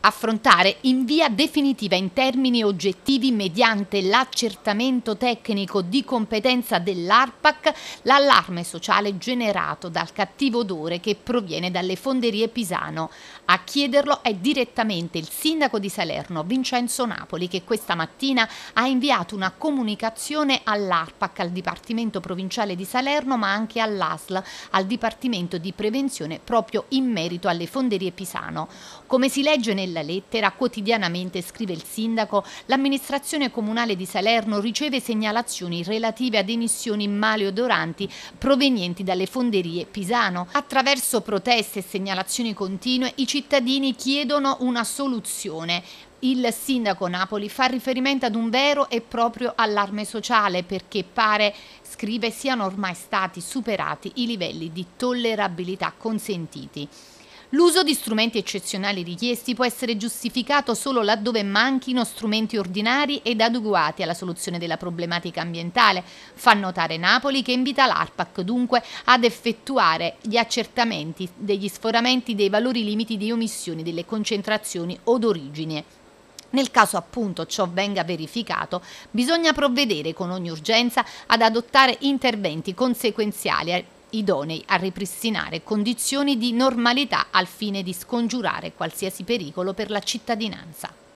affrontare in via definitiva in termini oggettivi mediante l'accertamento tecnico di competenza dell'ARPAC l'allarme sociale generato dal cattivo odore che proviene dalle fonderie Pisano. A chiederlo è direttamente il sindaco di Salerno Vincenzo Napoli che questa mattina ha inviato una comunicazione all'ARPAC, al Dipartimento Provinciale di Salerno ma anche all'ASL, al Dipartimento di Prevenzione proprio in merito alle fonderie Pisano. Come si legge nel nella lettera quotidianamente, scrive il sindaco, l'amministrazione comunale di Salerno riceve segnalazioni relative ad emissioni maleodoranti provenienti dalle fonderie Pisano. Attraverso proteste e segnalazioni continue i cittadini chiedono una soluzione. Il sindaco Napoli fa riferimento ad un vero e proprio allarme sociale perché pare, scrive, siano ormai stati superati i livelli di tollerabilità consentiti. L'uso di strumenti eccezionali richiesti può essere giustificato solo laddove manchino strumenti ordinari ed adeguati alla soluzione della problematica ambientale, fa notare Napoli che invita l'ARPAC dunque ad effettuare gli accertamenti degli sforamenti dei valori limiti di omissione delle concentrazioni o d'origine. Nel caso appunto ciò venga verificato, bisogna provvedere con ogni urgenza ad adottare interventi conseguenziali idonei a ripristinare condizioni di normalità al fine di scongiurare qualsiasi pericolo per la cittadinanza.